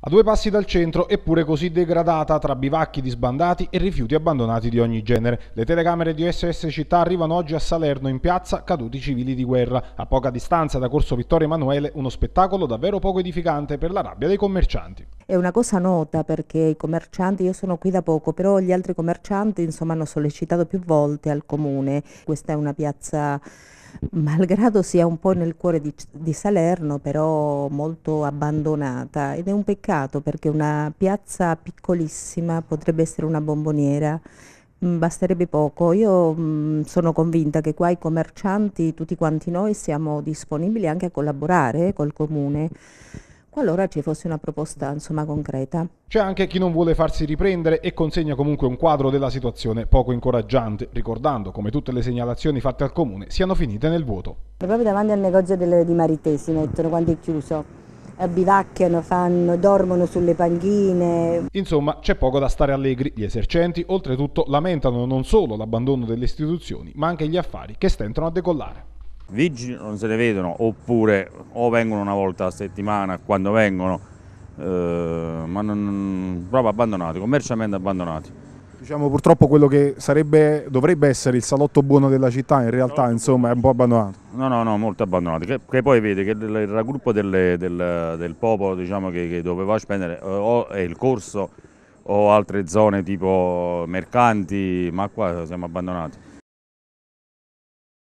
A due passi dal centro, eppure così degradata tra bivacchi disbandati e rifiuti abbandonati di ogni genere. Le telecamere di SS Città arrivano oggi a Salerno in piazza Caduti Civili di Guerra. A poca distanza da Corso Vittorio Emanuele, uno spettacolo davvero poco edificante per la rabbia dei commercianti. È una cosa nota perché i commercianti, io sono qui da poco, però gli altri commercianti insomma, hanno sollecitato più volte al comune. Questa è una piazza malgrado sia un po' nel cuore di, di, Salerno, però molto abbandonata ed è un peccato perché una piazza piccolissima potrebbe essere una bomboniera. Mm, basterebbe poco, io mh, mm, sono convinta che qua i commercianti, tutti quanti noi, siamo disponibili anche a collaborare col comune qualora ci fosse una proposta insomma, concreta. C'è anche chi non vuole farsi riprendere e consegna comunque un quadro della situazione poco incoraggiante, ricordando come tutte le segnalazioni fatte al comune siano finite nel vuoto. proprio davanti al negozio del, di Marite si mettono quando è chiuso eh, bivacchiano, fanno, dormono sulle panchine. Insomma, c'è poco da stare allegri. Gli esercenti, oltretutto, lamentano non solo l'abbandono delle istituzioni, ma anche gli affari che stentano a decollare vigili non se ne vedono oppure o vengono una volta a settimana quando vengono eh, ma non, proprio abbandonati, commercialmente abbandonati. Diciamo purtroppo quello che sarebbe, dovrebbe essere il salotto buono della città in realtà insomma è un po' abbandonato. No, no, no, molto abbandonato, che, che poi vede che il raggruppo del, del, del, popolo diciamo, che, che doveva spendere eh, o è il corso o altre zone tipo mercanti, ma qua siamo abbandonati.